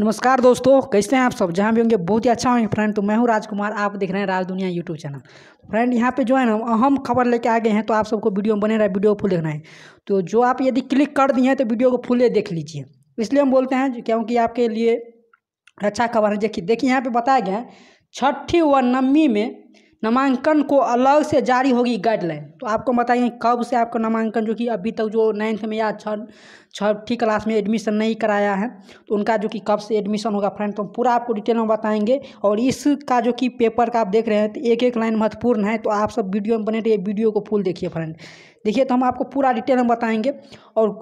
नमस्कार दोस्तों कैसे हैं आप सब जहाँ भी होंगे बहुत ही अच्छा होंगे फ्रेंड तो मैं हूँ राजकुमार आप देख रहे हैं राज दुनिया यूट्यूब चैनल फ्रेंड यहाँ पे जो है ना अहम खबर लेके आ गए हैं तो आप सबको वीडियो बने रहा है वीडियो फुल देखना है तो जो आप यदि क्लिक कर दिए हैं तो वीडियो को फुल देख लीजिए इसलिए हम बोलते हैं क्योंकि आपके लिए अच्छा खबर है देखिए देखिए यहाँ पर बताया गया है छठी व नवमी में नामांकन को अलग से जारी होगी गाइडलाइन तो आपको बताइए कब से आपका नामांकन जो कि अभी तक जो नाइन्थ में या छठी क्लास में एडमिशन नहीं कराया है तो उनका जो कि कब से एडमिशन होगा फ्रेंड तो हम पूरा आपको डिटेल में बताएंगे और इसका जो कि पेपर का आप देख रहे हैं तो एक एक लाइन महत्वपूर्ण है तो आप सब वीडियो में बने रहिए वीडियो को फुल देखिए फ्रेंड देखिए तो हम आपको पूरा डिटेल में बताएँगे और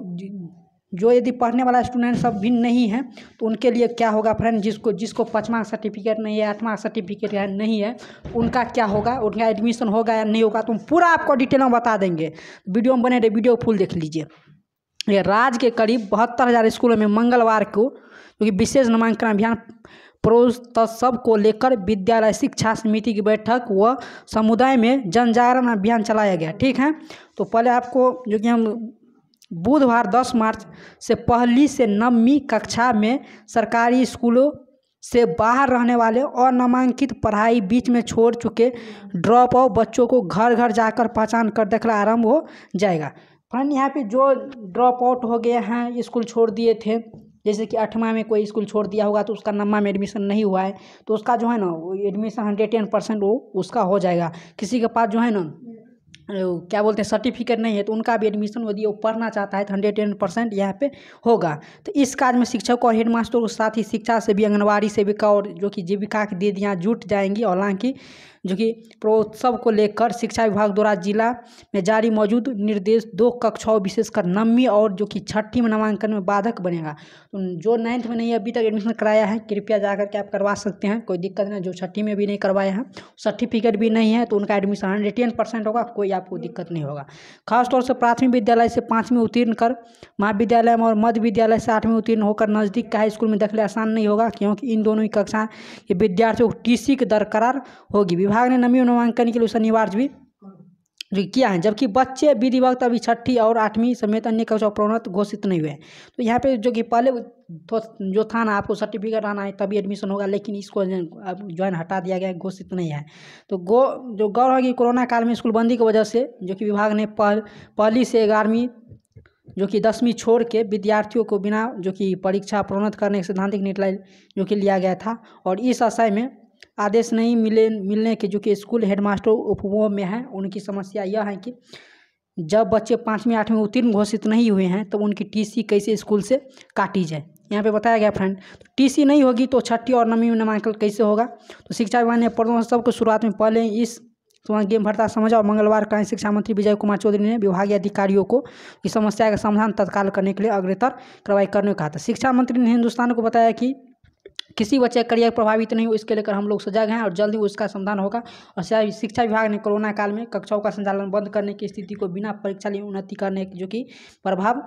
जो यदि पढ़ने वाला स्टूडेंट सब भी नहीं है तो उनके लिए क्या होगा फ्रेंड जिसको जिसको पाँचवा सर्टिफिकेट नहीं है आठवां सर्टिफिकेट है नहीं है उनका क्या होगा उनका एडमिशन होगा या नहीं होगा तो हम पूरा आपको डिटेल में बता देंगे वीडियो में बने रहे वीडियो फुल देख लीजिए ये राज्य के करीब बहत्तर हज़ार स्कूलों में मंगलवार को क्योंकि विशेष नामांकन अभियान प्रोत्सव को लेकर विद्यालय शिक्षा समिति की बैठक व समुदाय में जन जागरण अभियान चलाया गया ठीक है तो पहले आपको जो कि हम बुधवार दस मार्च से पहली से नवमीं कक्षा में सरकारी स्कूलों से बाहर रहने वाले और नामांकित पढ़ाई बीच में छोड़ चुके ड्रॉप आउट बच्चों को घर घर जाकर पहचान कर देखना आरंभ हो जाएगा फ्रेंड हाँ यहाँ पे जो ड्रॉप आउट हो गए हैं स्कूल छोड़ दिए थे जैसे कि आठवां में कोई स्कूल छोड़ दिया होगा तो उसका नम्मा में एडमिशन नहीं हुआ है तो उसका जो है ना एडमिशन हंड्रेड टेन परसेंट वो उसका हो जाएगा किसी के पास जो है ना क्या बोलते हैं सर्टिफिकेट नहीं है तो उनका भी एडमिशन यदि वो पढ़ना चाहता है तो हंड्रेड टेन परसेंट यहाँ पर होगा तो इस कार्य में शिक्षक और हेडमास्टर के साथ ही शिक्षा से भी आंगनबाड़ी सेविका और जो कि जीविका की दीदियाँ जुट जाएंगी और हालांकि जो कि प्रोत्सव को लेकर शिक्षा विभाग द्वारा जिला में जारी मौजूद निर्देश दो कक्षाओं विशेषकर नवी और जो कि छठी में नामांकन में बाधक बनेगा तो जो नाइन्थ में नहीं अभी तक एडमिशन कराया है कृपया जा के आप करवा सकते हैं कोई दिक्कत नहीं जो छठी में भी नहीं करवाया है सर्टिफिकेट भी नहीं है तो उनका एडमिशन हंड्रेड टेन परसेंट होगा कोई आपको दिक्कत नहीं होगा खासतौर से प्राथमिक विद्यालय से पाँचवीं उत्तीर्ण कर महाविद्यालय में और मध्य विद्यालय से आठवीं उत्तीर्ण होकर नज़दीक का हाई स्कूल में दाखिले आसान नहीं होगा क्योंकि इन दोनों ही कक्षाएँ विद्यार्थियों को टी की दरकरार होगी विभाग ने नवी नामांकन के लिए उसे अनिवार्य भी किया है जबकि बच्चे विधिवक्त अभी छठी और आठवीं समेत अन्य कक्षा प्रोन्नत घोषित नहीं हुए हैं तो यहाँ पे जो कि पहले तो जो था ना आपको सर्टिफिकेट आना है तभी एडमिशन होगा लेकिन इसको अब ज्वाइन हटा दिया गया है घोषित नहीं है तो गो जो गौर है कि कोरोना काल में स्कूल बंदी की वजह से जो कि विभाग ने पहल पहली से ग्यारहवीं जो कि दसवीं छोड़ के विद्यार्थियों को बिना जो कि परीक्षा प्रोन्नत करने के सैद्धांतिक निर्णय जो कि लिया गया था और इस आशय में आदेश नहीं मिले मिलने के जो कि स्कूल हेडमास्टर उपभोग में है उनकी समस्या यह है कि जब बच्चे पाँचवीं आठवीं उत्तीर्ण घोषित नहीं हुए हैं तो उनकी टीसी कैसे स्कूल से काटी जाए यहाँ पे बताया गया फ्रेंड तो टीसी नहीं होगी तो छठी और नवीं नामांकन कैसे होगा तो शिक्षा विभाग ने प्रथमोत्सव को शुरुआत में पहले इस तो गेम भरता समझा और मंगलवार का शिक्षा मंत्री विजय कुमार चौधरी ने विभागीय अधिकारियों को इस समस्या का समाधान तत्काल करने के लिए अग्रतर कार्रवाई करने को कहा था शिक्षा मंत्री ने हिंदुस्तान को बताया कि किसी बच्चे का करियर प्रभावित नहीं हो इसके लेकर हम लोग सजग हैं और जल्द ही उसका समाधान होगा और शिक्षा विभाग ने कोरोना काल में कक्षाओं का संचालन बंद करने की स्थिति को बिना परीक्षा लिए उन्नति करने जो कि प्रभाव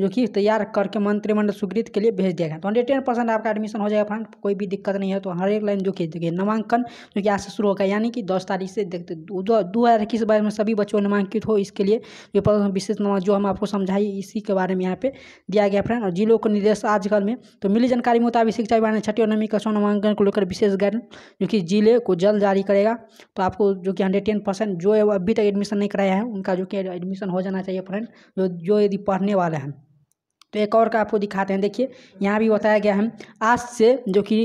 जो कि तैयार करके मंत्रिमंडल स्वीकृत के लिए भेज दिया गया तो हंड्रेड टेन परसेंट आपका एडमिशन हो जाएगा फ्रेंड कोई भी दिक्कत नहीं है तो हर एक लाइन जो कि देखिए नामांकन जो कि आज से शुरू होगा यानी कि दस तारीख से देखते दो हज़ार इक्कीस बाईस में सभी बच्चों नामांकित हो इसके लिए जो विशेष जो हम आपको समझाई इसी के बारे में यहाँ पे दिया गया फ्रेंड और जिलों को निर्देश आजकल में तो मिली जानकारी मुताबिक शिक्षा विभाग ने छठी और का कक्षा नामांकन को लेकर विशेष गाइडलाइन जो कि जिले को जल्द जारी करेगा तो आपको जो कि हंड्रेड टेन परसेंट जो अभी तक एडमिशन नहीं कराया है उनका जो कि एडमिशन हो जाना चाहिए फ्रेंड जो जो यदि पढ़ने वाले हैं तो एक और का आपको दिखाते हैं देखिए यहाँ भी बताया गया है आज से जो कि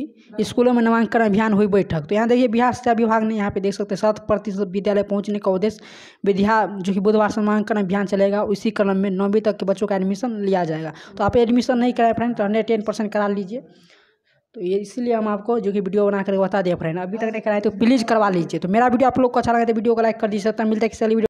स्कूलों में नामांकन अभियान हुई बैठक तो यहाँ देखिए बिहार शिक्षा विभाग ने यहाँ पे देख सकते हैं शत प्रतिशत विद्यालय पहुँचने का उद्देश्य विद्या जो कि बुधवार से नामांकन अभियान चलेगा उसी क्रम में नौवीं तक के बच्चों का एडमिशन लिया जाएगा तो आप एडमिशन नहीं कराए फ्रेंड तो हंड्रेड करा लीजिए तो ये इसलिए हम आपको जो कि वीडियो बना करके बता दिया फ्रेंड अभी तक नहीं कराए तो प्लीज़ करवा लीजिए तो मेरा वीडियो आप लोग को अच्छा लगा तो वीडियो को लाइक कर दीजिए मिलता है किसी वीडियो